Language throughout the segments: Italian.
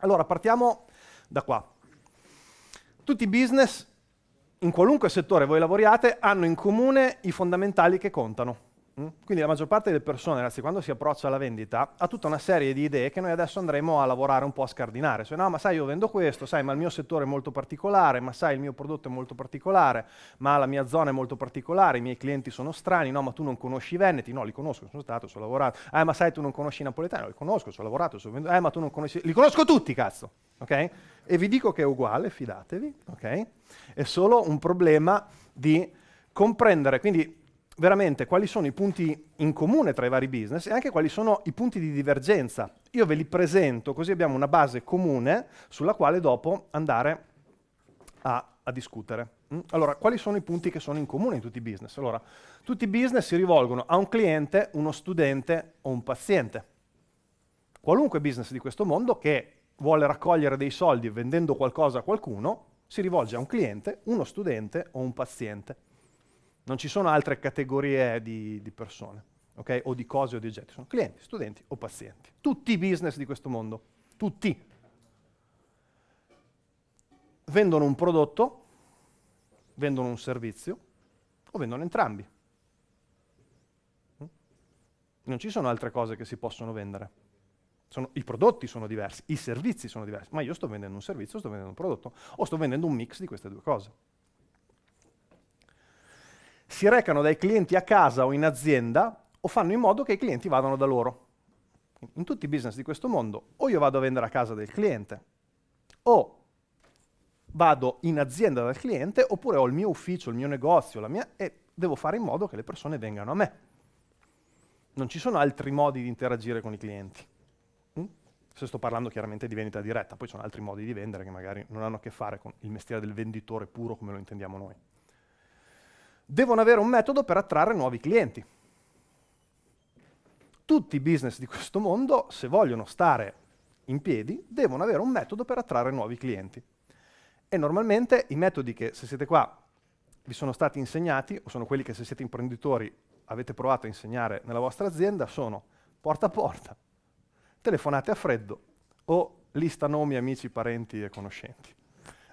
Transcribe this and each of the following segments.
Allora, partiamo da qua. Tutti i business, in qualunque settore voi lavoriate, hanno in comune i fondamentali che contano. Mm? Quindi la maggior parte delle persone, ragazzi, quando si approccia alla vendita, ha tutta una serie di idee che noi adesso andremo a lavorare un po' a scardinare. Cioè, no, ma sai, io vendo questo, sai, ma il mio settore è molto particolare, ma sai, il mio prodotto è molto particolare, ma la mia zona è molto particolare, i miei clienti sono strani, no, ma tu non conosci i Veneti, no, li conosco, sono stato, sono lavorato. Eh, ma sai, tu non conosci i napoletani, no, li conosco, sono lavorato, ci venduto. Eh, ma tu non conosci... Li conosco tutti, cazzo! Ok? E vi dico che è uguale, fidatevi, ok? È solo un problema di comprendere, quindi veramente quali sono i punti in comune tra i vari business e anche quali sono i punti di divergenza. Io ve li presento così abbiamo una base comune sulla quale dopo andare a, a discutere. Mm? Allora, quali sono i punti che sono in comune in tutti i business? Allora, tutti i business si rivolgono a un cliente, uno studente o un paziente. Qualunque business di questo mondo che vuole raccogliere dei soldi vendendo qualcosa a qualcuno, si rivolge a un cliente, uno studente o un paziente. Non ci sono altre categorie di, di persone, okay? o di cose o di oggetti, sono clienti, studenti o pazienti. Tutti i business di questo mondo, tutti. Vendono un prodotto, vendono un servizio o vendono entrambi. Mm? Non ci sono altre cose che si possono vendere. Sono, I prodotti sono diversi, i servizi sono diversi, ma io sto vendendo un servizio, sto vendendo un prodotto o sto vendendo un mix di queste due cose si recano dai clienti a casa o in azienda o fanno in modo che i clienti vadano da loro. In tutti i business di questo mondo o io vado a vendere a casa del cliente o vado in azienda dal cliente oppure ho il mio ufficio, il mio negozio, la mia, e devo fare in modo che le persone vengano a me. Non ci sono altri modi di interagire con i clienti. Mm? Se sto parlando chiaramente di vendita diretta, poi ci sono altri modi di vendere che magari non hanno a che fare con il mestiere del venditore puro come lo intendiamo noi devono avere un metodo per attrarre nuovi clienti. Tutti i business di questo mondo, se vogliono stare in piedi, devono avere un metodo per attrarre nuovi clienti. E normalmente i metodi che, se siete qua, vi sono stati insegnati, o sono quelli che se siete imprenditori avete provato a insegnare nella vostra azienda, sono porta a porta, telefonate a freddo o lista nomi, amici, parenti e conoscenti.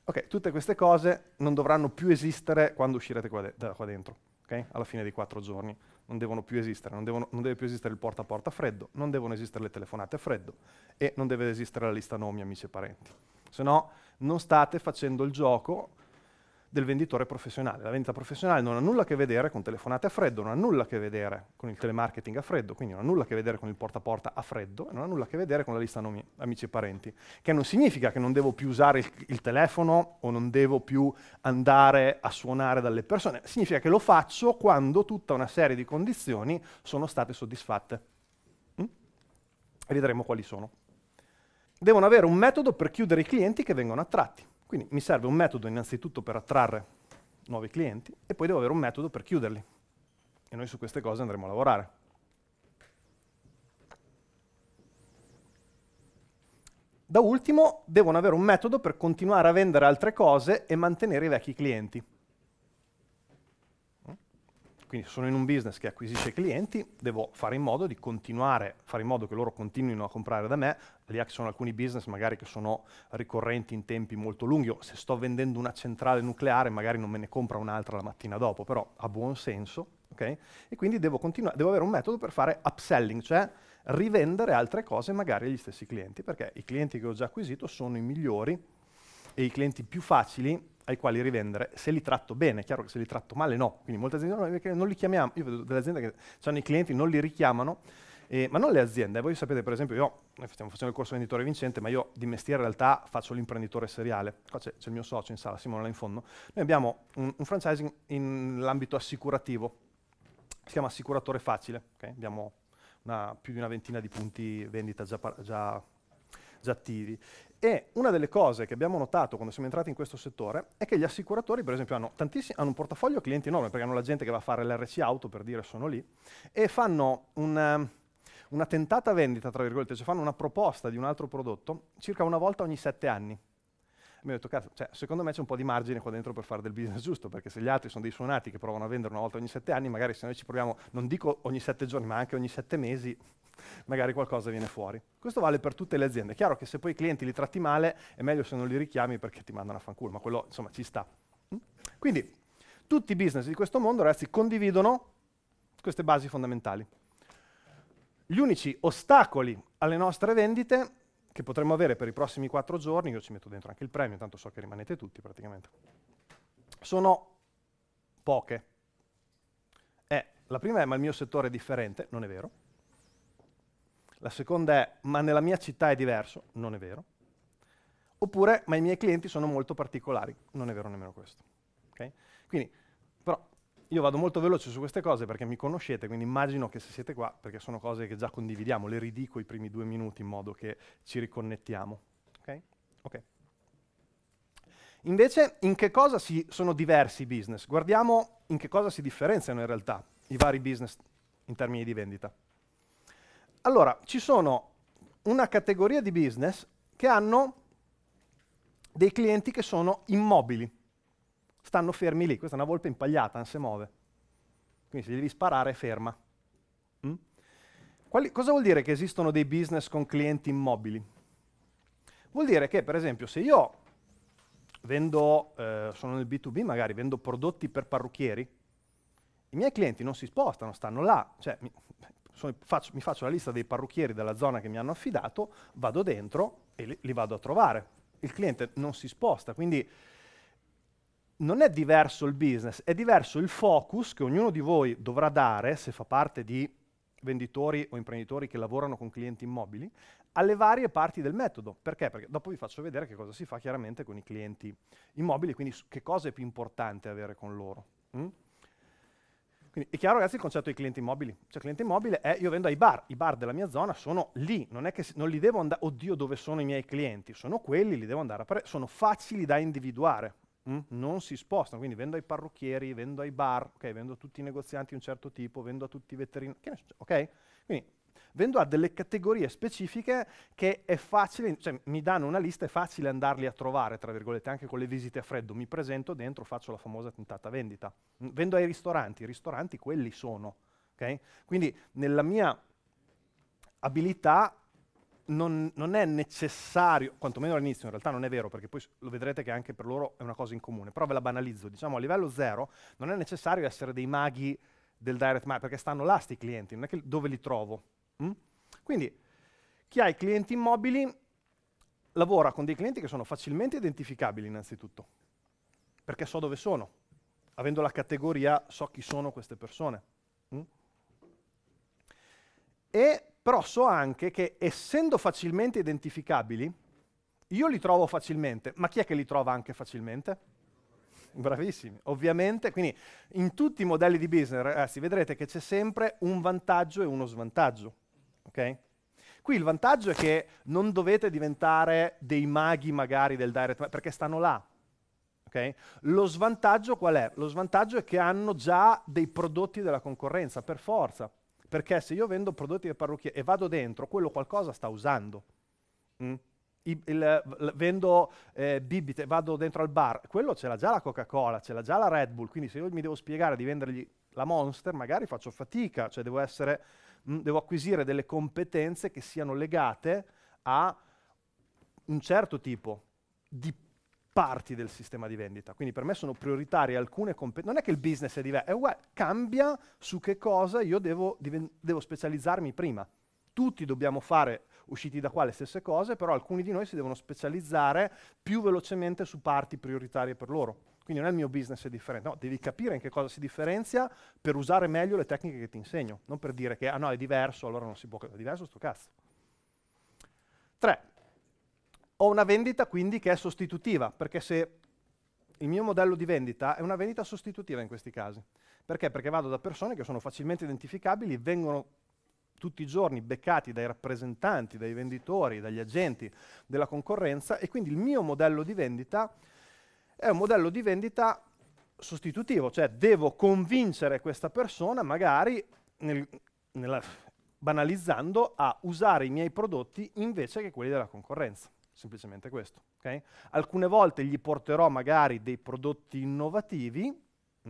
Ok, tutte queste cose non dovranno più esistere quando uscirete qua, de da qua dentro, okay? alla fine dei quattro giorni. Non devono più esistere, non, devono, non deve più esistere il porta a porta freddo, non devono esistere le telefonate a freddo e non deve esistere la lista nomi, amici e parenti. Se no, non state facendo il gioco del venditore professionale. La vendita professionale non ha nulla a che vedere con telefonate a freddo, non ha nulla a che vedere con il telemarketing a freddo, quindi non ha nulla a che vedere con il porta a porta a freddo non ha nulla a che vedere con la lista nomi, amici e parenti, che non significa che non devo più usare il, il telefono o non devo più andare a suonare dalle persone, significa che lo faccio quando tutta una serie di condizioni sono state soddisfatte. Mm? E vedremo quali sono. Devono avere un metodo per chiudere i clienti che vengono attratti quindi mi serve un metodo innanzitutto per attrarre nuovi clienti e poi devo avere un metodo per chiuderli. E noi su queste cose andremo a lavorare. Da ultimo, devono avere un metodo per continuare a vendere altre cose e mantenere i vecchi clienti. Quindi sono in un business che acquisisce clienti, devo fare in modo di continuare, fare in modo che loro continuino a comprare da me, lì ci sono alcuni business magari che sono ricorrenti in tempi molto lunghi, o se sto vendendo una centrale nucleare magari non me ne compra un'altra la mattina dopo, però ha buon senso, ok? E quindi devo, devo avere un metodo per fare upselling, cioè rivendere altre cose magari agli stessi clienti, perché i clienti che ho già acquisito sono i migliori e i clienti più facili ai quali rivendere se li tratto bene, è chiaro che se li tratto male no, quindi molte aziende non li chiamiamo, io vedo delle aziende che hanno i clienti, non li richiamano, eh, ma non le aziende, voi sapete per esempio io, noi stiamo facendo il corso venditore vincente, ma io di mestiere in realtà faccio l'imprenditore seriale, qua c'è, il mio socio in sala, Simone là in fondo, noi abbiamo un, un franchising nell'ambito assicurativo, si chiama Assicuratore Facile, okay? abbiamo una, più di una ventina di punti vendita già, già, già attivi e una delle cose che abbiamo notato quando siamo entrati in questo settore è che gli assicuratori, per esempio, hanno, hanno un portafoglio clienti enorme, perché hanno la gente che va a fare l'RC auto, per dire sono lì, e fanno un una tentata vendita, tra virgolette, cioè fanno una proposta di un altro prodotto circa una volta ogni sette anni mi ho detto, cazzo, cioè, secondo me c'è un po' di margine qua dentro per fare del business giusto, perché se gli altri sono dei suonati che provano a vendere una volta ogni sette anni, magari se noi ci proviamo, non dico ogni sette giorni, ma anche ogni sette mesi, magari qualcosa viene fuori. Questo vale per tutte le aziende. È chiaro che se poi i clienti li tratti male, è meglio se non li richiami perché ti mandano a fanculo, ma quello, insomma, ci sta. Mm? Quindi, tutti i business di questo mondo, ragazzi, condividono queste basi fondamentali. Gli unici ostacoli alle nostre vendite che potremmo avere per i prossimi quattro giorni, io ci metto dentro anche il premio, tanto so che rimanete tutti praticamente, sono poche. Eh, la prima è ma il mio settore è differente, non è vero. La seconda è ma nella mia città è diverso, non è vero. Oppure ma i miei clienti sono molto particolari, non è vero nemmeno questo. Okay? Quindi io vado molto veloce su queste cose perché mi conoscete, quindi immagino che se siete qua, perché sono cose che già condividiamo, le ridico i primi due minuti in modo che ci riconnettiamo. Okay? Okay. Invece, in che cosa si, sono diversi i business? Guardiamo in che cosa si differenziano in realtà i vari business in termini di vendita. Allora, ci sono una categoria di business che hanno dei clienti che sono immobili stanno fermi lì. Questa è una volpe impagliata, non si muove. Quindi se gli devi sparare ferma. Mm? Quali, cosa vuol dire che esistono dei business con clienti immobili? Vuol dire che, per esempio, se io vendo, eh, sono nel B2B magari, vendo prodotti per parrucchieri, i miei clienti non si spostano, stanno là. Cioè, mi, sono, faccio, mi faccio la lista dei parrucchieri della zona che mi hanno affidato, vado dentro e li, li vado a trovare. Il cliente non si sposta, quindi non è diverso il business, è diverso il focus che ognuno di voi dovrà dare, se fa parte di venditori o imprenditori che lavorano con clienti immobili, alle varie parti del metodo. Perché? Perché dopo vi faccio vedere che cosa si fa chiaramente con i clienti immobili, quindi che cosa è più importante avere con loro. Mm? Quindi è chiaro ragazzi il concetto dei clienti immobili. Cioè il cliente immobile è io vendo ai bar, i bar della mia zona sono lì, non è che non li devo andare, oddio dove sono i miei clienti, sono quelli, li devo andare a prendere, sono facili da individuare. Mm? non si spostano, quindi vendo ai parrucchieri, vendo ai bar, okay? vendo a tutti i negozianti di un certo tipo, vendo a tutti i veterinari, ok? Quindi vendo a delle categorie specifiche che è facile, cioè mi danno una lista, è facile andarli a trovare, tra virgolette, anche con le visite a freddo, mi presento dentro, faccio la famosa tentata vendita. Mm? Vendo ai ristoranti, i ristoranti quelli sono, ok? Quindi nella mia abilità non, non, è necessario, quantomeno all'inizio in realtà non è vero, perché poi lo vedrete che anche per loro è una cosa in comune, però ve la banalizzo, diciamo a livello zero non è necessario essere dei maghi del direct marketing, perché stanno là sti clienti, non è che dove li trovo. Mm? Quindi chi ha i clienti immobili lavora con dei clienti che sono facilmente identificabili innanzitutto, perché so dove sono, avendo la categoria so chi sono queste persone. Mm? E però so anche che essendo facilmente identificabili, io li trovo facilmente, ma chi è che li trova anche facilmente? Bravissimi, ovviamente. Quindi in tutti i modelli di business, ragazzi, vedrete che c'è sempre un vantaggio e uno svantaggio. Okay? Qui il vantaggio è che non dovete diventare dei maghi magari del direct, perché stanno là, Okay? Lo svantaggio qual è? Lo svantaggio è che hanno già dei prodotti della concorrenza, per forza. Perché se io vendo prodotti per parrucchia e vado dentro, quello qualcosa sta usando. Mm? Il, il, vendo eh, bibite, vado dentro al bar, quello ce l'ha già la Coca-Cola, ce l'ha già la Red Bull, quindi se io mi devo spiegare di vendergli la Monster, magari faccio fatica, cioè devo, essere, mh, mm, devo acquisire delle competenze che siano legate a un certo tipo di parti del sistema di vendita. Quindi per me sono prioritarie alcune competenze. Non è che il business è diverso, è uguale, cambia su che cosa io devo, devo specializzarmi prima. Tutti dobbiamo fare, usciti da qua, le stesse cose, però alcuni di noi si devono specializzare più velocemente su parti prioritarie per loro. Quindi non è il mio business è differente, no, devi capire in che cosa si differenzia per usare meglio le tecniche che ti insegno, non per dire che ah no, è diverso, allora non si può, è diverso sto cazzo. 3. Ho una vendita quindi che è sostitutiva, perché se il mio modello di vendita è una vendita sostitutiva in questi casi. Perché? Perché vado da persone che sono facilmente identificabili, vengono tutti i giorni beccati dai rappresentanti, dai venditori, dagli agenti della concorrenza e quindi il mio modello di vendita è un modello di vendita sostitutivo, cioè devo convincere questa persona magari nel, nella, banalizzando a usare i miei prodotti invece che quelli della concorrenza. Semplicemente questo. Okay? Alcune volte gli porterò magari dei prodotti innovativi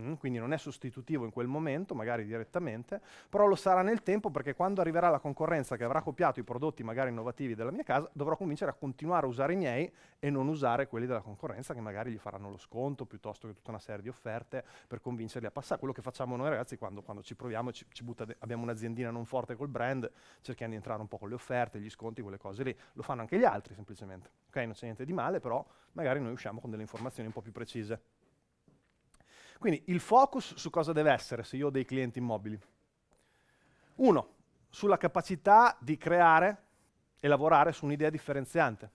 Mm, quindi non è sostitutivo in quel momento, magari direttamente, però lo sarà nel tempo perché quando arriverà la concorrenza che avrà copiato i prodotti magari innovativi della mia casa, dovrò convincere a continuare a usare i miei e non usare quelli della concorrenza che magari gli faranno lo sconto piuttosto che tutta una serie di offerte per convincerli a passare. Quello che facciamo noi ragazzi quando, quando ci proviamo, ci, ci abbiamo un'aziendina non forte col brand, cerchiamo di entrare un po' con le offerte, gli sconti, quelle cose lì, lo fanno anche gli altri semplicemente. Ok, non c'è niente di male, però magari noi usciamo con delle informazioni un po' più precise. Quindi il focus su cosa deve essere se io ho dei clienti immobili? Uno, sulla capacità di creare e lavorare su un'idea differenziante.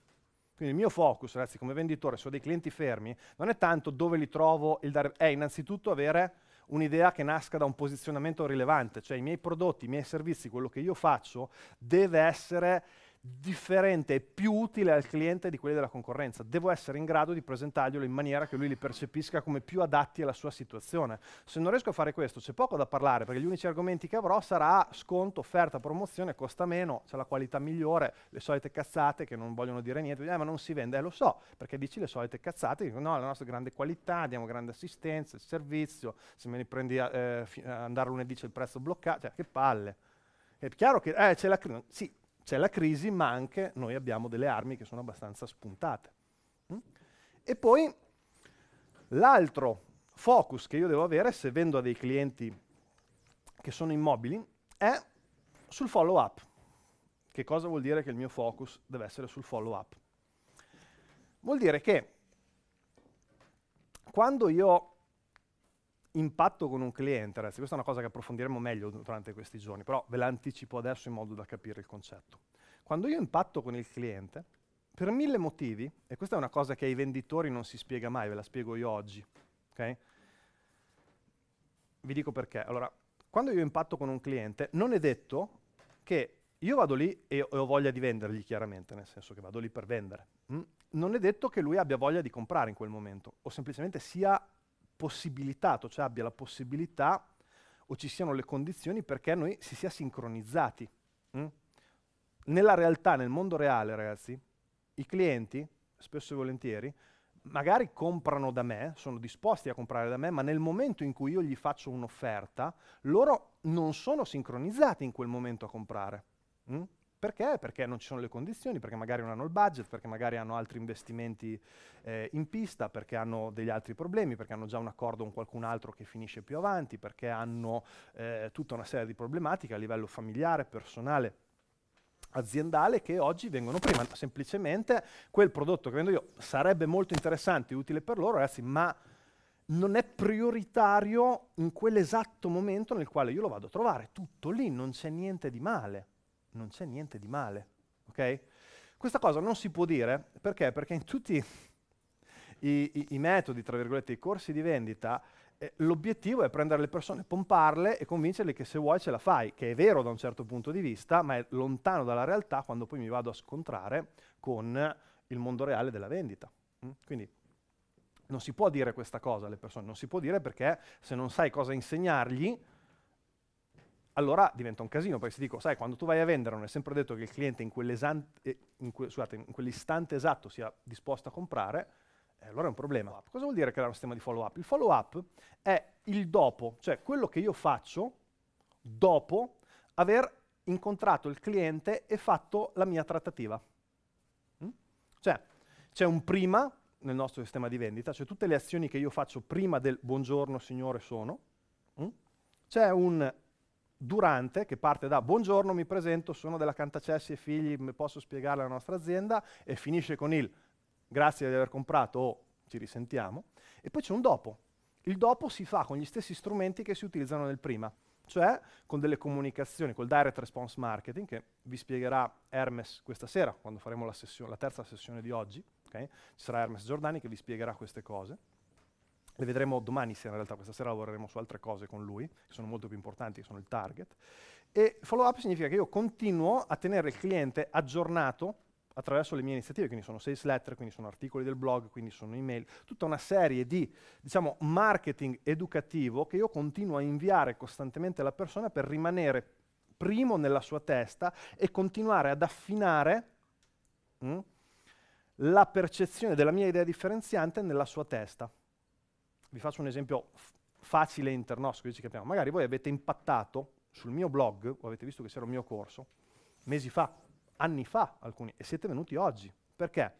Quindi il mio focus, ragazzi, come venditore, su dei clienti fermi, non è tanto dove li trovo, dare, è innanzitutto avere un'idea che nasca da un posizionamento rilevante, cioè i miei prodotti, i miei servizi, quello che io faccio deve essere differente e più utile al cliente di quelli della concorrenza. Devo essere in grado di presentarglielo in maniera che lui li percepisca come più adatti alla sua situazione. Se non riesco a fare questo, c'è poco da parlare, perché gli unici argomenti che avrò sarà sconto, offerta, promozione, costa meno, c'è la qualità migliore, le solite cazzate che non vogliono dire niente, eh, ma non si vende, eh, lo so, perché dici le solite cazzate, no, la nostra grande qualità, diamo grande assistenza, il servizio, se me ne prendi a eh, andare lunedì c'è il prezzo bloccato, cioè che palle. È chiaro che eh, c'è la crisi, sì, c'è la crisi, ma anche noi abbiamo delle armi che sono abbastanza spuntate. Mm? E poi l'altro focus che io devo avere, se vendo a dei clienti che sono immobili, è sul follow-up. Che cosa vuol dire che il mio focus deve essere sul follow-up? Vuol dire che quando io impatto con un cliente, ragazzi, questa è una cosa che approfondiremo meglio durante questi giorni, però ve l'anticipo adesso in modo da capire il concetto. Quando io impatto con il cliente, per mille motivi, e questa è una cosa che ai venditori non si spiega mai, ve la spiego io oggi, ok? Vi dico perché. Allora, quando io impatto con un cliente, non è detto che io vado lì e ho voglia di vendergli, chiaramente, nel senso che vado lì per vendere. Mm? Non è detto che lui abbia voglia di comprare in quel momento, o semplicemente sia possibilitato, cioè abbia la possibilità o ci siano le condizioni perché noi si sia sincronizzati. Mm? Nella realtà, nel mondo reale, ragazzi, i clienti, spesso e volentieri, magari comprano da me, sono disposti a comprare da me, ma nel momento in cui io gli faccio un'offerta, loro non sono sincronizzati in quel momento a comprare. Mm? Perché? Perché non ci sono le condizioni, perché magari non hanno il budget, perché magari hanno altri investimenti eh, in pista, perché hanno degli altri problemi, perché hanno già un accordo con qualcun altro che finisce più avanti, perché hanno eh, tutta una serie di problematiche a livello familiare, personale aziendale che oggi vengono prima semplicemente quel prodotto che vendo io sarebbe molto interessante e utile per loro ragazzi ma non è prioritario in quell'esatto momento nel quale io lo vado a trovare tutto lì non c'è niente di male non c'è niente di male, ok? Questa cosa non si può dire perché? Perché in tutti i, i, i metodi, tra virgolette, i corsi di vendita, eh, l'obiettivo è prendere le persone, pomparle e convincerle che se vuoi ce la fai, che è vero da un certo punto di vista, ma è lontano dalla realtà quando poi mi vado a scontrare con il mondo reale della vendita. Mm? Quindi non si può dire questa cosa alle persone, non si può dire perché se non sai cosa insegnargli, allora diventa un casino, perché se dico, sai, quando tu vai a vendere non è sempre detto che il cliente in, eh, in, que scusate, in quell'istante esatto sia disposto a comprare, eh, allora è un problema. Cosa vuol dire creare un sistema di follow-up? Il follow-up è il dopo, cioè quello che io faccio dopo aver incontrato il cliente e fatto la mia trattativa. Mm? Cioè, c'è un prima nel nostro sistema di vendita, cioè tutte le azioni che io faccio prima del buongiorno signore sono, mm? c'è un Durante, che parte da buongiorno, mi presento, sono della Cantacessi e figli, posso spiegare la nostra azienda e finisce con il grazie di aver comprato o oh, ci risentiamo. E poi c'è un dopo. Il dopo si fa con gli stessi strumenti che si utilizzano nel prima, cioè con delle comunicazioni, col direct response marketing, che vi spiegherà Hermes questa sera, quando faremo la, sessione, la terza sessione di oggi. Okay? Ci sarà Hermes Giordani che vi spiegherà queste cose le vedremo domani sera in realtà, questa sera lavoreremo su altre cose con lui, che sono molto più importanti, che sono il target. E follow up significa che io continuo a tenere il cliente aggiornato attraverso le mie iniziative, quindi sono sales letter, quindi sono articoli del blog, quindi sono email, tutta una serie di diciamo, marketing educativo che io continuo a inviare costantemente alla persona per rimanere primo nella sua testa e continuare ad affinare mh, mm, la percezione della mia idea differenziante nella sua testa vi faccio un esempio facile e internosco, così ci capiamo. Magari voi avete impattato sul mio blog, o avete visto che c'era un mio corso, mesi fa, anni fa alcuni, e siete venuti oggi. Perché?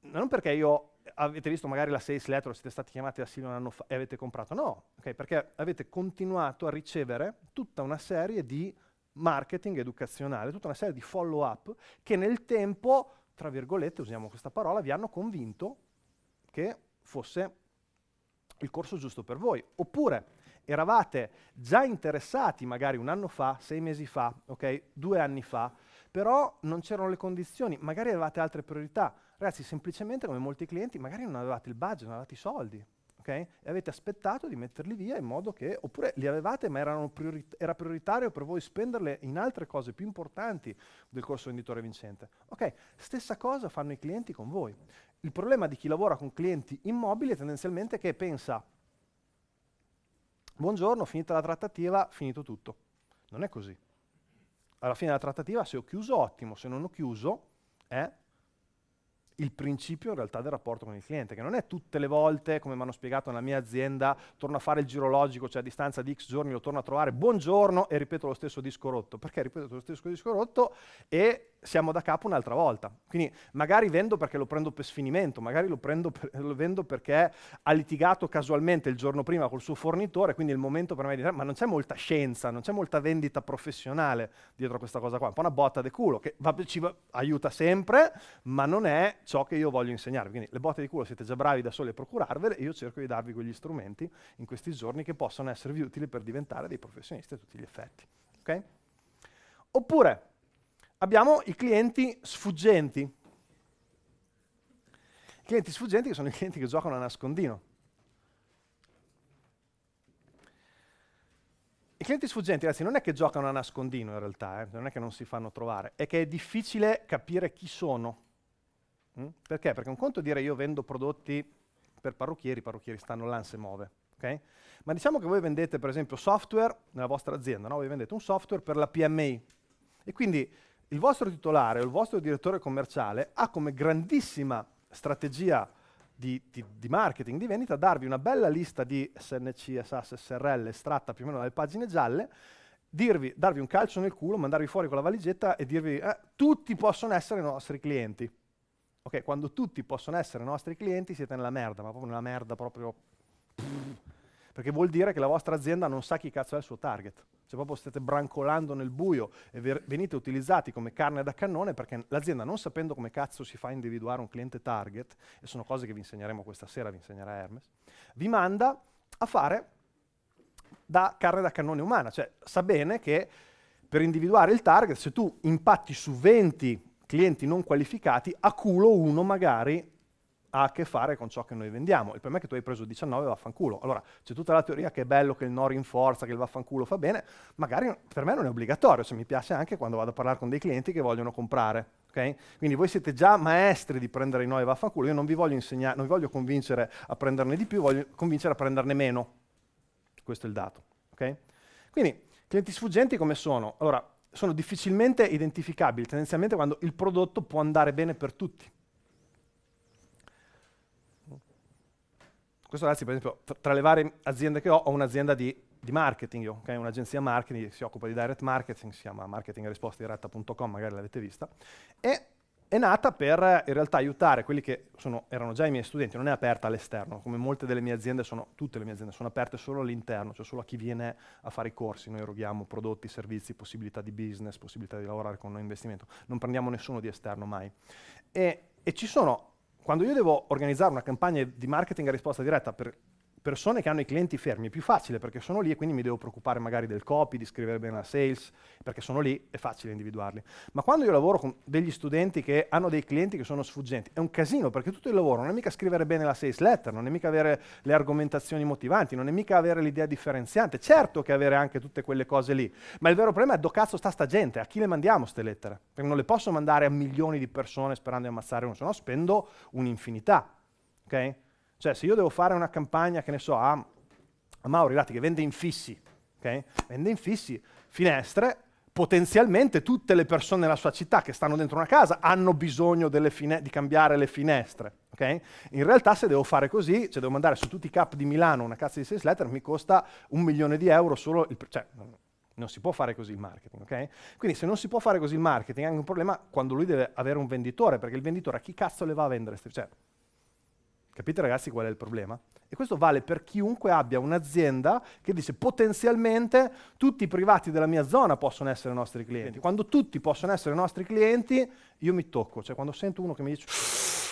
Non perché io avete visto magari la sales letter, siete stati chiamati da Silvio un anno fa e avete comprato, no, okay, perché avete continuato a ricevere tutta una serie di marketing educazionale, tutta una serie di follow up che nel tempo, tra virgolette, usiamo questa parola, vi hanno convinto che fosse il corso giusto per voi. Oppure eravate già interessati magari un anno fa, sei mesi fa, okay, due anni fa, però non c'erano le condizioni, magari avevate altre priorità. Ragazzi, semplicemente come molti clienti, magari non avevate il budget, non avevate i soldi. Okay? E avete aspettato di metterli via in modo che, oppure li avevate, ma priori, era prioritario per voi spenderle in altre cose più importanti del corso venditore vincente. Ok, stessa cosa fanno i clienti con voi il problema di chi lavora con clienti immobili è tendenzialmente che pensa, buongiorno, finita la trattativa, finito tutto. Non è così. Alla fine della trattativa, se ho chiuso, ottimo, se non ho chiuso, è il principio in realtà del rapporto con il cliente, che non è tutte le volte, come mi hanno spiegato nella mia azienda, torno a fare il giro logico, cioè a distanza di x giorni lo torno a trovare, buongiorno, e ripeto lo stesso disco rotto. Perché ripeto lo stesso disco rotto? E siamo da capo un'altra volta. Quindi magari vendo perché lo prendo per sfinimento, magari lo, per, lo, vendo perché ha litigato casualmente il giorno prima col suo fornitore, quindi il momento per me di dire ma non c'è molta scienza, non c'è molta vendita professionale dietro a questa cosa qua, è un po' una botta di culo che va, ci va, aiuta sempre, ma non è ciò che io voglio insegnarvi. Quindi le botte di culo siete già bravi da soli a procurarvele io cerco di darvi quegli strumenti in questi giorni che possono esservi utili per diventare dei professionisti a tutti gli effetti. Okay? Oppure abbiamo i clienti sfuggenti. I clienti sfuggenti che sono i clienti che giocano a nascondino. I clienti sfuggenti, ragazzi, non è che giocano a nascondino in realtà, eh? non è che non si fanno trovare, è che è difficile capire chi sono. Mm? Perché? Perché un conto è dire io vendo prodotti per parrucchieri, i parrucchieri stanno là, se muove. Okay? Ma diciamo che voi vendete per esempio software nella vostra azienda, no? voi vendete un software per la PMI. E quindi il vostro titolare o il vostro direttore commerciale ha come grandissima strategia di, di, di, marketing, di vendita, darvi una bella lista di SNC, SAS, SRL estratta più o meno dalle pagine gialle, dirvi, darvi un calcio nel culo, mandarvi fuori con la valigetta e dirvi eh, tutti possono essere i nostri clienti. Ok, quando tutti possono essere i nostri clienti siete nella merda, ma proprio nella merda proprio... Pff perché vuol dire che la vostra azienda non sa chi cazzo è il suo target. Se proprio state brancolando nel buio e venite utilizzati come carne da cannone perché l'azienda non sapendo come cazzo si fa a individuare un cliente target, e sono cose che vi insegneremo questa sera, vi insegnerà Hermes, vi manda a fare da carne da cannone umana, cioè sa bene che per individuare il target, se tu impatti su 20 clienti non qualificati, a culo uno magari ha a che fare con ciò che noi vendiamo. Il problema è che tu hai preso 19 vaffanculo. Allora, c'è tutta la teoria che è bello che il no rinforza, che il vaffanculo fa bene, magari per me non è obbligatorio, cioè mi piace anche quando vado a parlare con dei clienti che vogliono comprare. Okay? Quindi voi siete già maestri di prendere i no e vaffanculo, io non vi voglio insegnare, non vi voglio convincere a prenderne di più, voglio convincere a prenderne meno. Questo è il dato. Okay? Quindi, clienti sfuggenti come sono? Allora, sono difficilmente identificabili, tendenzialmente quando il prodotto può andare bene per tutti. Questo ragazzi, per esempio, tra le varie aziende che ho, ho un'azienda di, di, marketing, io, okay? un'agenzia marketing si occupa di direct marketing, si chiama marketingrispostadiretta.com, magari l'avete vista, e è nata per in realtà aiutare quelli che sono, erano già i miei studenti, non è aperta all'esterno, come molte delle mie aziende sono, tutte le mie aziende sono aperte solo all'interno, cioè solo a chi viene a fare i corsi, noi eroghiamo prodotti, servizi, possibilità di business, possibilità di lavorare con un investimento, non prendiamo nessuno di esterno mai. E, e ci sono quando io devo organizzare una campagna di marketing a risposta diretta per persone che hanno i clienti fermi è più facile perché sono lì e quindi mi devo preoccupare magari del copy, di scrivere bene la sales, perché sono lì, è facile individuarli. Ma quando io lavoro con degli studenti che hanno dei clienti che sono sfuggenti, è un casino perché tutto il lavoro non è mica scrivere bene la sales letter, non è mica avere le argomentazioni motivanti, non è mica avere l'idea differenziante, certo che avere anche tutte quelle cose lì, ma il vero problema è dove cazzo sta sta gente, a chi le mandiamo queste lettere? Perché non le posso mandare a milioni di persone sperando di ammazzare uno, se no spendo un'infinità. ok? Cioè, se io devo fare una campagna, che ne so, a, a Mauri Lati, che vende infissi, ok? vende infissi, finestre, potenzialmente tutte le persone nella sua città che stanno dentro una casa hanno bisogno di cambiare le finestre. ok? In realtà se devo fare così, cioè devo mandare su tutti i cap di Milano una cazzo di sales letter, mi costa un milione di euro solo il... Cioè, non si può fare così il marketing, ok? Quindi se non si può fare così il marketing è anche un problema quando lui deve avere un venditore, perché il venditore a chi cazzo le va a vendere? Cioè, Capite ragazzi qual è il problema? E questo vale per chiunque abbia un'azienda che dice potenzialmente tutti i privati della mia zona possono essere nostri clienti. Quando tutti possono essere nostri clienti, io mi tocco. Cioè quando sento uno che mi dice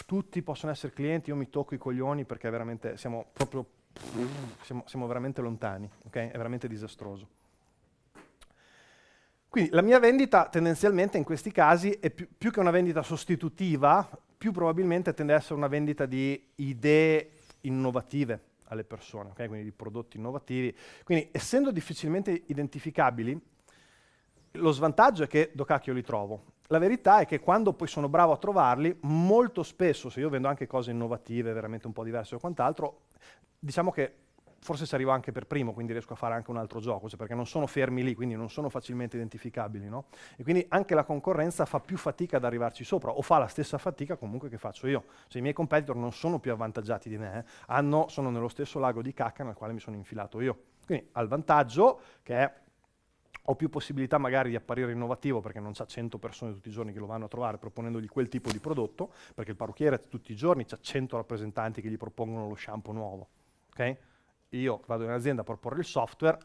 tutti possono essere clienti, io mi tocco i coglioni perché veramente siamo proprio siamo, siamo veramente lontani, ok? È veramente disastroso. Quindi la mia vendita tendenzialmente in questi casi è più, più che una vendita sostitutiva, più probabilmente tende ad essere una vendita di idee innovative alle persone, okay? quindi di prodotti innovativi. Quindi essendo difficilmente identificabili, lo svantaggio è che do cacchio li trovo. La verità è che quando poi sono bravo a trovarli, molto spesso, se io vendo anche cose innovative, veramente un po' diverse o quant'altro, diciamo che forse ci arrivo anche per primo, quindi riesco a fare anche un altro gioco, cioè perché non sono fermi lì, quindi non sono facilmente identificabili. No? E quindi anche la concorrenza fa più fatica ad arrivarci sopra, o fa la stessa fatica comunque che faccio io. Cioè, I miei competitor non sono più avvantaggiati di me, eh? Hanno, sono nello stesso lago di cacca nel quale mi sono infilato io. Quindi al vantaggio, che è ho più possibilità magari di apparire innovativo perché non c'è 100 persone tutti i giorni che lo vanno a trovare proponendogli quel tipo di prodotto, perché il parrucchiere tutti i giorni c'ha 100 rappresentanti che gli propongono lo shampoo nuovo. Okay? io vado in un'azienda a proporre il software,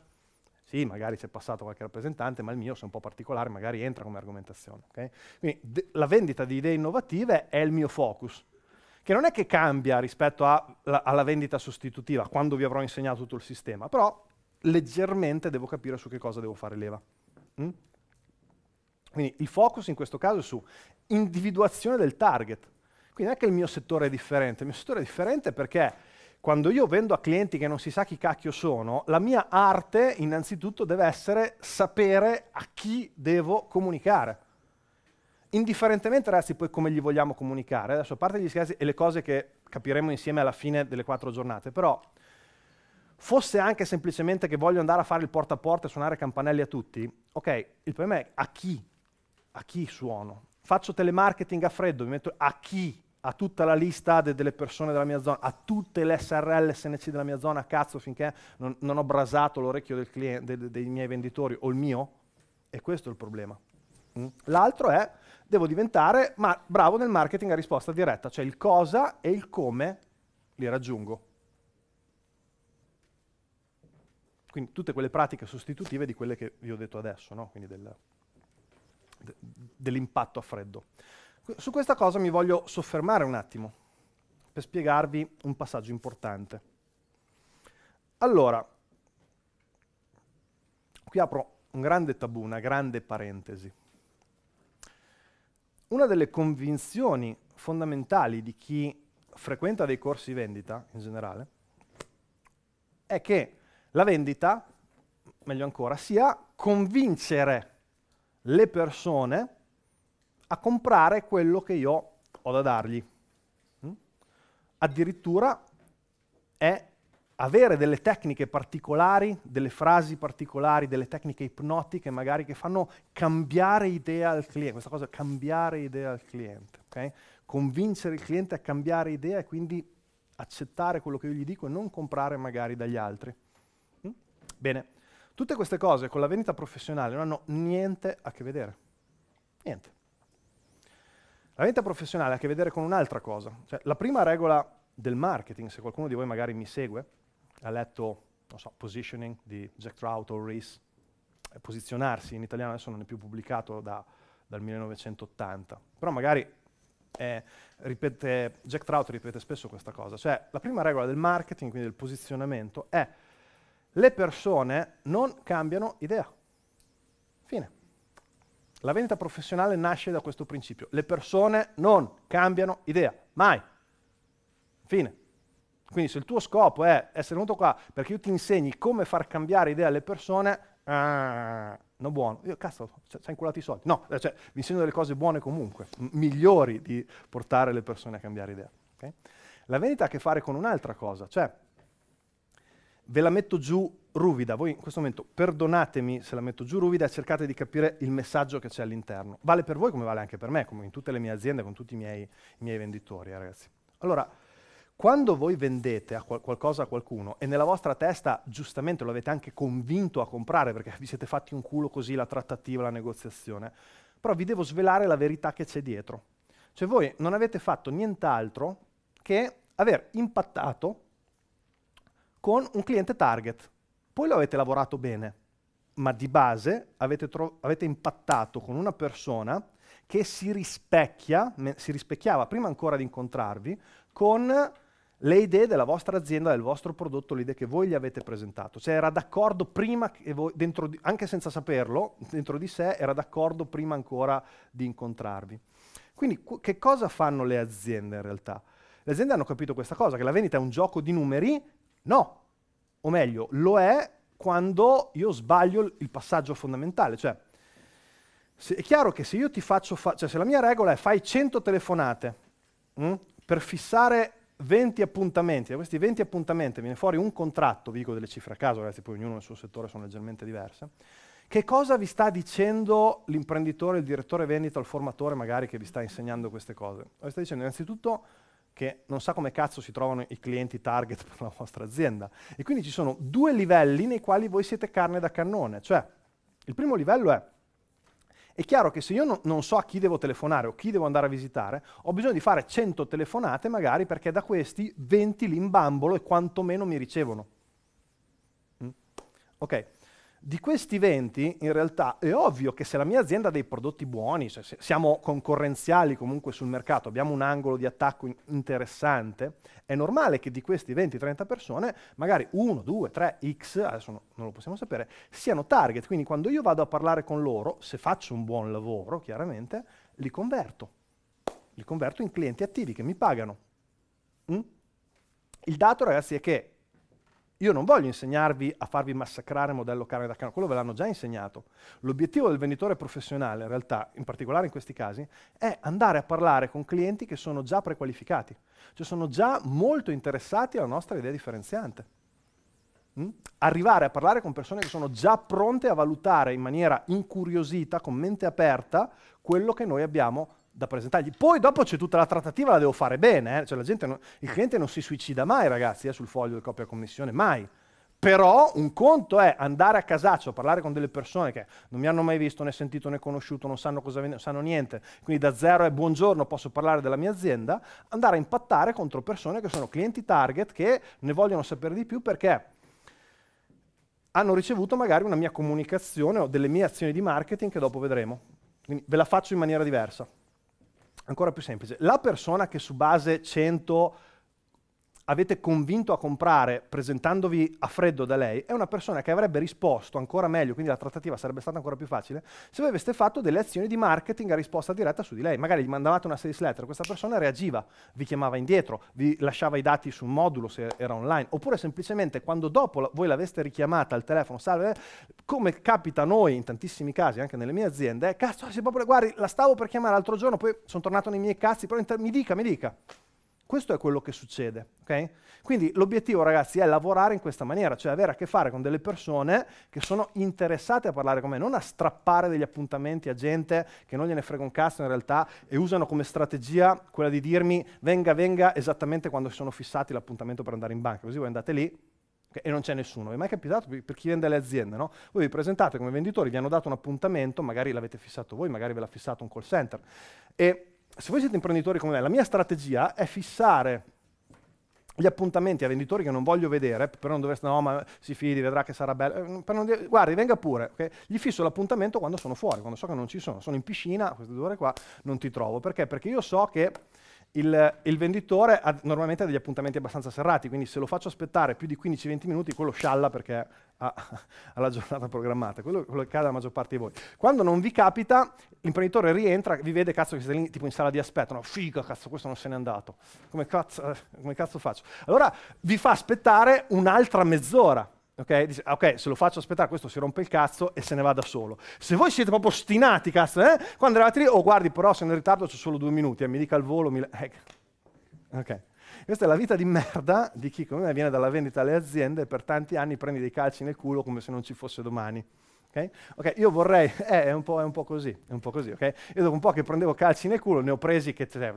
sì, magari c'è passato qualche rappresentante, ma il mio, se è un po' particolare, magari entra come argomentazione. Okay? Quindi la vendita di idee innovative è il mio focus, che non è che cambia rispetto a, la, alla vendita sostitutiva, quando vi avrò insegnato tutto il sistema, però leggermente devo capire su che cosa devo fare leva. Mm? Quindi il focus in questo caso è su individuazione del target. Quindi non è che il mio settore è differente, il mio settore è differente perché quando io vendo a clienti che non si sa chi cacchio sono, la mia arte innanzitutto deve essere sapere a chi devo comunicare. Indifferentemente, ragazzi, poi come gli vogliamo comunicare. Adesso, a parte gli scherzi e le cose che capiremo insieme alla fine delle quattro giornate, però fosse anche semplicemente che voglio andare a fare il porta a porta e suonare campanelli a tutti, ok, il problema è a chi, a chi suono. Faccio telemarketing a freddo, mi metto a chi a tutta la lista de delle persone della mia zona, a tutte le SRL, SNC della mia zona, cazzo, finché non, non ho brasato l'orecchio de dei miei venditori o il mio? E questo è il problema. Mm. L'altro è, devo diventare ma bravo nel marketing a risposta diretta, cioè il cosa e il come li raggiungo. Quindi tutte quelle pratiche sostitutive di quelle che vi ho detto adesso, no? quindi del, dell'impatto a freddo. Su questa cosa mi voglio soffermare un attimo per spiegarvi un passaggio importante. Allora, qui apro un grande tabù, una grande parentesi. Una delle convinzioni fondamentali di chi frequenta dei corsi vendita in generale è che la vendita, meglio ancora, sia convincere le persone a comprare quello che io ho da dargli. Mm? Addirittura è avere delle tecniche particolari, delle frasi particolari, delle tecniche ipnotiche magari che fanno cambiare idea al cliente, questa cosa cambiare idea al cliente, okay? convincere il cliente a cambiare idea e quindi accettare quello che io gli dico e non comprare magari dagli altri. Mm? Bene, tutte queste cose con la vendita professionale non hanno niente a che vedere, niente. La vendita professionale ha a che vedere con un'altra cosa. Cioè, la prima regola del marketing, se qualcuno di voi magari mi segue, ha letto, non so, Positioning di Jack Trout o Reese, eh, posizionarsi in italiano adesso non è più pubblicato da, dal 1980, però magari eh, ripete, Jack Trout ripete spesso questa cosa, cioè la prima regola del marketing, quindi del posizionamento, è le persone non cambiano idea. Fine. La vendita professionale nasce da questo principio. Le persone non cambiano idea, mai. Fine. Quindi se il tuo scopo è essere venuto qua perché io ti insegni come far cambiare idea alle persone, ah, eh, non buono. Io, cazzo, ci hai inculato i soldi. No, eh, cioè, vi insegno delle cose buone comunque, migliori di portare le persone a cambiare idea. Okay? La vendita ha a che fare con un'altra cosa, cioè ve la metto giù ruvida. Voi in questo momento perdonatemi se la metto giù ruvida e cercate di capire il messaggio che c'è all'interno. Vale per voi come vale anche per me, come in tutte le mie aziende, con tutti i miei, i miei venditori, eh, ragazzi. Allora, quando voi vendete a qual- qualcosa a qualcuno e nella vostra testa giustamente lo avete anche convinto a comprare perché vi siete fatti un culo così la trattativa, la negoziazione, però vi devo svelare la verità che c'è dietro. Cioè voi non avete fatto nient'altro che aver impattato con un cliente target. Poi lo avete lavorato bene, ma di base avete, avete impattato con una persona che si rispecchia, si rispecchiava prima ancora di incontrarvi, con le idee della vostra azienda, del vostro prodotto, le idee che voi gli avete presentato. Cioè era d'accordo prima, voi, di, anche senza saperlo, dentro di sé, era d'accordo prima ancora di incontrarvi. Quindi che cosa fanno le aziende in realtà? Le aziende hanno capito questa cosa, che la vendita è un gioco di numeri? No, o meglio, lo è quando io sbaglio il passaggio fondamentale. Cioè, se, è chiaro che se io ti faccio, fa- cioè se la mia regola è fai 100 telefonate mh, mm, per fissare 20 appuntamenti, da questi 20 appuntamenti viene fuori un contratto, vi dico delle cifre a caso, ragazzi, poi ognuno nel suo settore sono leggermente diverse, che cosa vi sta dicendo l'imprenditore, il direttore vendita, il formatore magari che vi sta insegnando queste cose? Vi sta dicendo innanzitutto che non sa come cazzo si trovano i clienti target per la vostra azienda. E quindi ci sono due livelli nei quali voi siete carne da cannone. Cioè, il primo livello è, è chiaro che se io no, non so a chi devo telefonare o chi devo andare a visitare, ho bisogno di fare 100 telefonate magari perché da questi 20 li imbambolo e quantomeno mi ricevono. Mm? Ok, di questi 20, in realtà, è ovvio che se la mia azienda ha dei prodotti buoni, cioè siamo concorrenziali comunque sul mercato, abbiamo un angolo di attacco interessante, è normale che di questi 20-30 persone, magari 1, 2, 3, X, adesso no, non lo possiamo sapere, siano target. Quindi quando io vado a parlare con loro, se faccio un buon lavoro, chiaramente, li converto. Li converto in clienti attivi che mi pagano. Mm? Il dato, ragazzi, è che io non voglio insegnarvi a farvi massacrare modello carne da cano, quello ve l'hanno già insegnato. L'obiettivo del venditore professionale, in realtà, in particolare in questi casi, è andare a parlare con clienti che sono già prequalificati, cioè sono già molto interessati alla nostra idea differenziante. Mm? Arrivare a parlare con persone che sono già pronte a valutare in maniera incuriosita, con mente aperta, quello che noi abbiamo da presentargli. Poi dopo c'è tutta la trattativa, la devo fare bene, eh? cioè non, il cliente non si suicida mai ragazzi eh, sul foglio di copia commissione, mai. Però un conto è andare a casaccio, parlare con delle persone che non mi hanno mai visto, né sentito, né conosciuto, non sanno cosa non sanno niente, quindi da zero è buongiorno, posso parlare della mia azienda, andare a impattare contro persone che sono clienti target, che ne vogliono sapere di più perché hanno ricevuto magari una mia comunicazione o delle mie azioni di marketing che dopo vedremo. Quindi ve la faccio in maniera diversa ancora più semplice. La persona che su base 100 avete convinto a comprare presentandovi a freddo da lei è una persona che avrebbe risposto ancora meglio, quindi la trattativa sarebbe stata ancora più facile, se voi aveste fatto delle azioni di marketing a risposta diretta su di lei. Magari gli mandavate una sales letter, questa persona reagiva, vi chiamava indietro, vi lasciava i dati su un modulo se era online, oppure semplicemente quando dopo voi l'aveste richiamata al telefono, salve, come capita a noi in tantissimi casi, anche nelle mie aziende, eh, cazzo, se proprio, guardi, la stavo per chiamare l'altro giorno, poi sono tornato nei miei cazzi, però mi dica, mi dica. Questo è quello che succede. Okay? Quindi l'obiettivo, ragazzi, è lavorare in questa maniera, cioè avere a che fare con delle persone che sono interessate a parlare con me, non a strappare degli appuntamenti a gente che non gliene frega un cazzo in realtà e usano come strategia quella di dirmi venga, venga esattamente quando si sono fissati l'appuntamento per andare in banca, così voi andate lì e non c'è nessuno. Vi è mai capitato per chi vende le aziende, no? Voi vi presentate come venditori, vi hanno dato un appuntamento, magari l'avete fissato voi, magari ve l'ha fissato un call center, e se voi siete imprenditori come me, la mia strategia è fissare gli appuntamenti a venditori che non voglio vedere, per non dover stare, no, ma si fidi, vedrà che sarà bello. Mm, dire, guardi, venga pure, okay? gli fisso l'appuntamento quando sono fuori, quando so che non ci sono, sono in piscina, queste due ore qua, non ti trovo. Perché? Perché io so che il, il venditore ha, normalmente ha degli appuntamenti abbastanza serrati, quindi se lo faccio aspettare più di 15-20 minuti, quello scialla perché ha, ha la giornata programmata. Quello, quello che accade alla maggior parte di voi. Quando non vi capita, l'imprenditore rientra, vi vede cazzo che siete lì tipo in sala di aspetto, no, figa cazzo, questo non se n'è andato. Come cazzo, come cazzo faccio? Allora vi fa aspettare un'altra mezz'ora Okay? Dice, ah, ok, se lo faccio aspettare, questo si rompe il cazzo e se ne va da solo. Se voi siete proprio ostinati, cazzo, eh? quando eravate lì, oh guardi, però sono in ritardo, ho solo due minuti, eh, mi dica il volo, mi... Eh. Ok. Questa è la vita di merda di chi come me viene dalla vendita alle aziende e per tanti anni prendi dei calci nel culo come se non ci fosse domani. Okay? ok, io vorrei, eh, è, un po', è un po' così, è un po' così, ok? Io dopo un po' che prendevo calci nel culo, ne ho presi che cioè,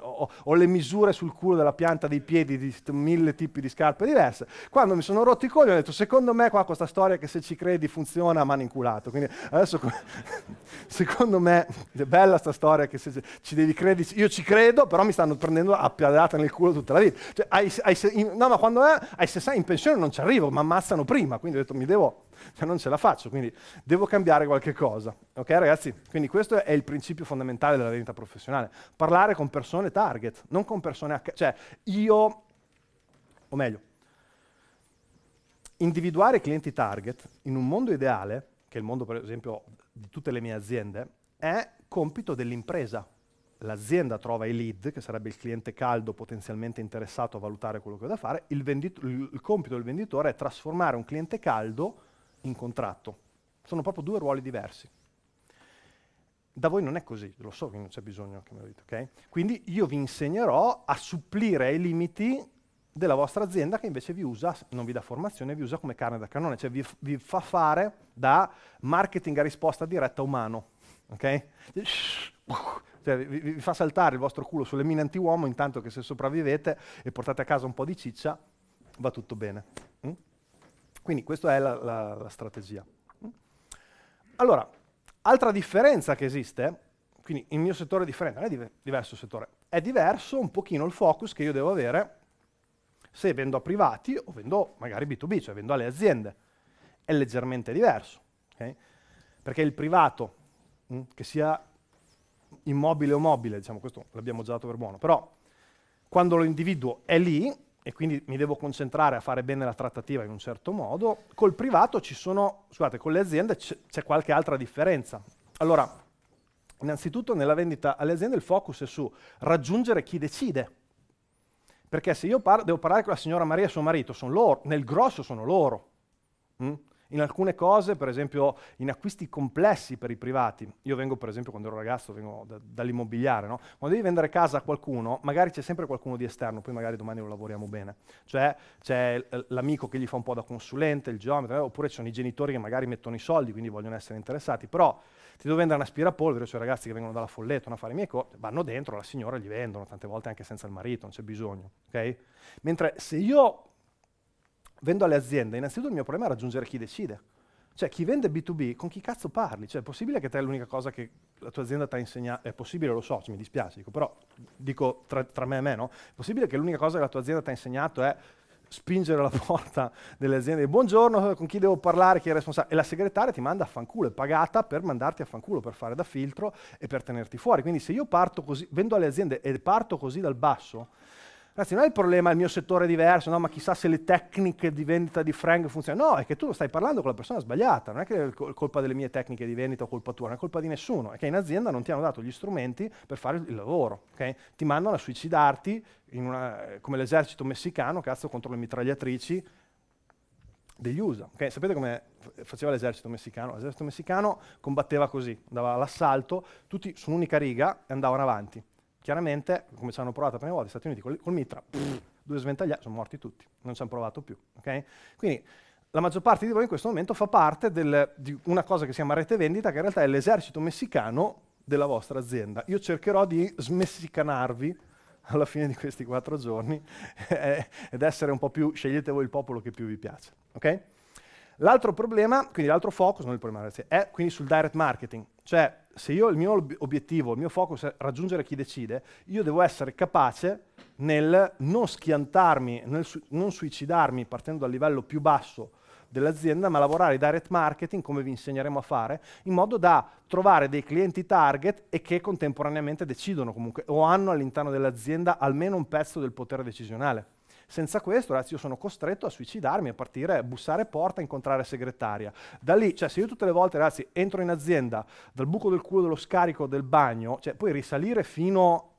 ho, ho, le misure sul culo della pianta dei piedi di mille tipi di scarpe diverse. Quando mi sono rotto i coglioni ho detto, secondo me qua questa storia che se ci credi funziona a mano quindi adesso... secondo me è bella sta storia che se ci devi credere, io ci credo, però mi stanno prendendo a piadata nel culo tutta la vita. Cioè, ai, ai, in, no, ma quando è, ai 60 in pensione non ci arrivo, ma ammazzano prima, quindi ho detto mi devo, cioè non ce la faccio, quindi devo cambiare qualche cosa. Ok ragazzi? Quindi questo è il principio fondamentale della vendita professionale, parlare con persone target, non con persone... H, cioè io, o meglio, individuare clienti target in un mondo ideale, che è il mondo per esempio di tutte le mie aziende è compito dell'impresa. L'azienda trova i lead, che sarebbe il cliente caldo potenzialmente interessato a valutare quello che ho da fare, il, il compito del venditore è trasformare un cliente caldo in contratto. Sono proprio due ruoli diversi. Da voi non è così, lo so che non c'è bisogno che me lo dite, ok? Quindi io vi insegnerò a supplire ai limiti della vostra azienda che invece vi usa, non vi dà formazione, vi usa come carne da cannone, cioè vi, vi fa fare da marketing a risposta diretta umano. Ok? Cioè, vi, vi, fa saltare il vostro culo sulle mine anti-uomo intanto che se sopravvivete e portate a casa un po' di ciccia va tutto bene. Mm? Quindi questa è la, la, la strategia. Mm? Allora, altra differenza che esiste, quindi il mio settore è differente, non è diverso il settore, è diverso un pochino il focus che io devo avere se vendo a privati o vendo magari B2B, cioè vendo alle aziende. È leggermente diverso, okay? perché il privato, mh, mm, che sia immobile o mobile, diciamo questo l'abbiamo già dato per buono, però quando lo individuo è lì e quindi mi devo concentrare a fare bene la trattativa in un certo modo, col privato ci sono, scusate, con le aziende c'è qualche altra differenza. Allora, innanzitutto nella vendita alle aziende il focus è su raggiungere chi decide, perché se io parlo, devo parlare con la signora Maria e suo marito, sono loro, nel grosso sono loro. Mm? In alcune cose, per esempio in acquisti complessi per i privati, io vengo per esempio quando ero ragazzo, vengo da, dall'immobiliare, no? quando devi vendere casa a qualcuno, magari c'è sempre qualcuno di esterno, poi magari domani lo lavoriamo bene, cioè c'è l'amico che gli fa un po' da consulente, il geometra, eh, oppure ci sono i genitori che magari mettono i soldi, quindi vogliono essere interessati, però ti devo vendere un aspirapolvere, cioè ragazzi che vengono dalla folletta, a fare i miei cose, vanno dentro, la signora gli vendono, tante volte anche senza il marito, non c'è bisogno. Okay? Mentre se io vendo alle aziende, innanzitutto il mio problema è raggiungere chi decide. Cioè, chi vende B2B, con chi cazzo parli? Cioè, è possibile che te è l'unica cosa che la tua azienda ti ha insegnato? È possibile, lo so, mi dispiace, dico, però dico tra, tra, me e me, no? È possibile che l'unica cosa che la tua azienda ti ha insegnato è spingere alla porta delle aziende, buongiorno, con chi devo parlare, chi è responsabile? E la segretaria ti manda a fanculo, è pagata per mandarti a fanculo, per fare da filtro e per tenerti fuori. Quindi se io parto così, vendo alle aziende e parto così dal basso, Ragazzi, non è il problema, il mio settore è diverso, no, ma chissà se le tecniche di vendita di Frank funzionano. No, è che tu stai parlando con la persona sbagliata, non è che è colpa delle mie tecniche di vendita o colpa tua, non è colpa di nessuno, è che in azienda non ti hanno dato gli strumenti per fare il lavoro, okay? Ti mandano a suicidarti una, come l'esercito messicano, cazzo, contro le mitragliatrici degli USA. Okay? Sapete come faceva l'esercito messicano? L'esercito messicano combatteva così, andava all'assalto, tutti su un'unica riga e andavano avanti Chiaramente, come ci hanno provato la prima volta gli Stati Uniti col, col mitra, pff, due sventagliati, sono morti tutti, non ci hanno provato più. Okay? Quindi la maggior parte di voi in questo momento fa parte del, di una cosa che si chiama rete vendita, che in realtà è l'esercito messicano della vostra azienda. Io cercherò di smessicanarvi alla fine di questi quattro giorni eh, ed essere un po' più, scegliete voi il popolo che più vi piace. Okay? L'altro problema, quindi l'altro focus, non il problema, è quindi sul direct marketing, cioè se io il mio obiettivo, il mio focus è raggiungere chi decide, io devo essere capace nel non schiantarmi, nel su non suicidarmi partendo dal livello più basso dell'azienda, ma lavorare direct marketing, come vi insegneremo a fare, in modo da trovare dei clienti target e che contemporaneamente decidono comunque o hanno all'interno dell'azienda almeno un pezzo del potere decisionale. Senza questo, ragazzi, io sono costretto a suicidarmi, a partire, a bussare porta, a incontrare segretaria. Da lì, cioè se io tutte le volte, ragazzi, entro in azienda dal buco del culo dello scarico del bagno, cioè poi risalire fino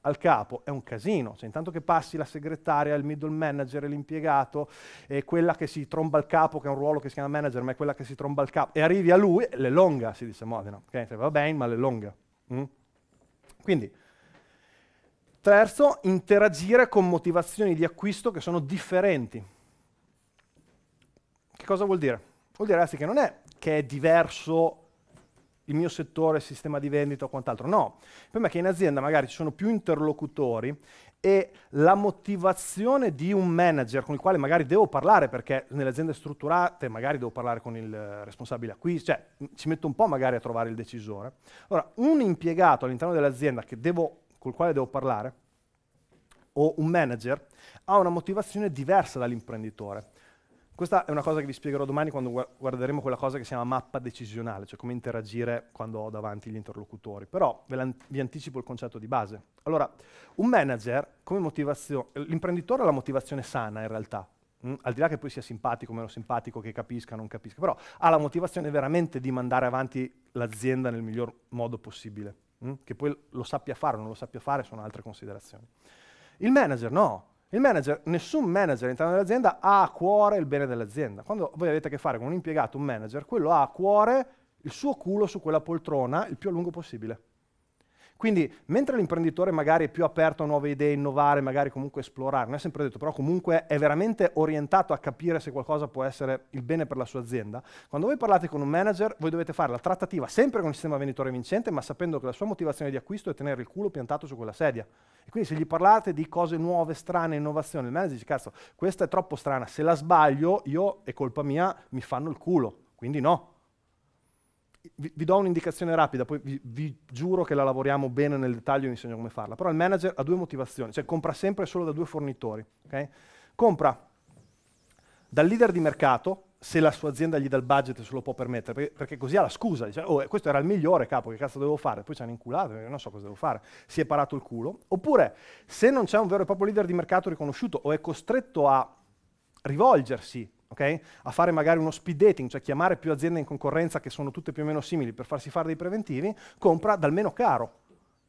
al capo è un casino, cioè intanto che passi la segretaria, il middle manager, l'impiegato, e quella che si tromba al capo, che è un ruolo che si chiama manager, ma è quella che si tromba al capo, e arrivi a lui, le longa, si dice a Modena, okay? cioè, va bene, ma le longa. Mm? Quindi, Terzo, interagire con motivazioni di acquisto che sono differenti. Che cosa vuol dire? Vuol dire ragazzi che non è che è diverso il mio settore, il sistema di vendita o quant'altro, no. Il problema è che in azienda magari ci sono più interlocutori e la motivazione di un manager con il quale magari devo parlare, perché nelle aziende strutturate magari devo parlare con il responsabile acquisto, cioè ci metto un po' magari a trovare il decisore. Allora, un impiegato all'interno dell'azienda che devo col quale devo parlare o un manager ha una motivazione diversa dall'imprenditore. Questa è una cosa che vi spiegherò domani quando guarderemo quella cosa che si chiama mappa decisionale, cioè come interagire quando ho davanti gli interlocutori. Però vi anticipo il concetto di base. Allora, un manager come motivazione, l'imprenditore ha la motivazione sana in realtà, Mm, al di là che poi sia simpatico o meno simpatico, che capisca o non capisca, però ha la motivazione veramente di mandare avanti l'azienda nel miglior modo possibile. Mm, che poi lo sappia fare o non lo sappia fare sono altre considerazioni. Il manager no. Il manager, nessun manager all'interno dell'azienda ha a cuore il bene dell'azienda. Quando voi avete a che fare con un impiegato, un manager, quello ha a cuore il suo culo su quella poltrona il più a lungo possibile. Quindi mentre l'imprenditore magari è più aperto a nuove idee, innovare, magari comunque esplorare, non è sempre detto, però comunque è veramente orientato a capire se qualcosa può essere il bene per la sua azienda, quando voi parlate con un manager voi dovete fare la trattativa sempre con il sistema venditore vincente, ma sapendo che la sua motivazione di acquisto è tenere il culo piantato su quella sedia. E quindi se gli parlate di cose nuove, strane, innovazioni, il manager dice cazzo, questa è troppo strana, se la sbaglio io è colpa mia, mi fanno il culo. Quindi no, vi, vi do un'indicazione rapida, poi vi, vi, giuro che la lavoriamo bene nel dettaglio e vi insegno come farla, però il manager ha due motivazioni, cioè compra sempre solo da due fornitori, okay? compra dal leader di mercato, se la sua azienda gli dà il budget e se lo può permettere, perché, perché così ha la scusa, dice, oh, questo era il migliore, capo, che cazzo dovevo fare? Poi ci hanno inculato, non so cosa devo fare, si è parato il culo. Oppure, se non c'è un vero e proprio leader di mercato riconosciuto o è costretto a rivolgersi okay? a fare magari uno speed dating, cioè chiamare più aziende in concorrenza che sono tutte più o meno simili per farsi fare dei preventivi, compra dal meno caro.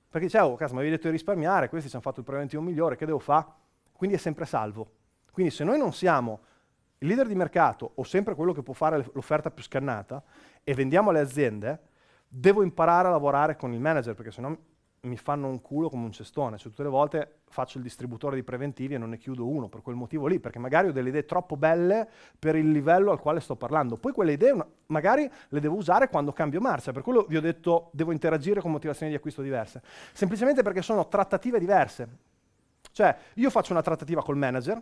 Perché dice, oh, cazzo, mi avevi detto di risparmiare, questi ci hanno fatto il preventivo migliore, che devo fare? Quindi è sempre salvo. Quindi se noi non siamo il leader di mercato o sempre quello che può fare l'offerta più scannata e vendiamo alle aziende, devo imparare a lavorare con il manager, perché sennò mi fanno un culo come un cestone, cioè tutte le volte faccio il distributore di preventivi e non ne chiudo uno per quel motivo lì, perché magari ho delle idee troppo belle per il livello al quale sto parlando. Poi quelle idee magari le devo usare quando cambio marcia, per quello vi ho detto devo interagire con motivazioni di acquisto diverse, semplicemente perché sono trattative diverse. Cioè, io faccio una trattativa col manager,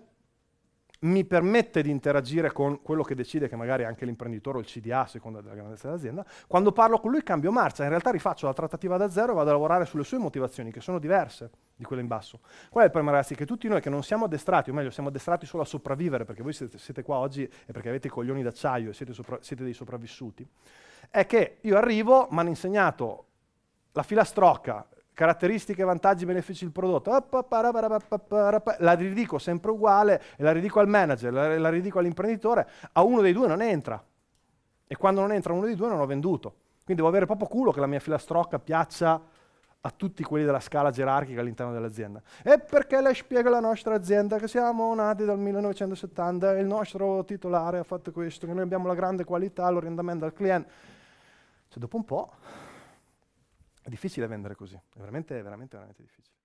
mi permette di interagire con quello che decide che magari anche l'imprenditore o il CDA a seconda della grandezza dell'azienda, quando parlo con lui cambio marcia, in realtà rifaccio la trattativa da zero e vado a lavorare sulle sue motivazioni che sono diverse di quelle in basso. Qual è il problema ragazzi? Che tutti noi che non siamo addestrati, o meglio siamo addestrati solo a sopravvivere, perché voi siete, siete qua oggi e perché avete i coglioni d'acciaio e siete, sopra, siete dei sopravvissuti, è che io arrivo, mi hanno insegnato la filastrocca, caratteristiche, vantaggi, benefici del prodotto, la ridico sempre uguale, la ridico al manager, la ridico all'imprenditore, a uno dei due non entra. E quando non entra uno dei due non ho venduto. Quindi devo avere proprio culo che la mia filastrocca piaccia a tutti quelli della scala gerarchica all'interno dell'azienda. E perché le spiega la nostra azienda che siamo nati dal 1970, e il nostro titolare ha fatto questo, che noi abbiamo la grande qualità, l'orientamento al cliente. Cioè, dopo un po' È difficile vendere così, è veramente, veramente, veramente difficile.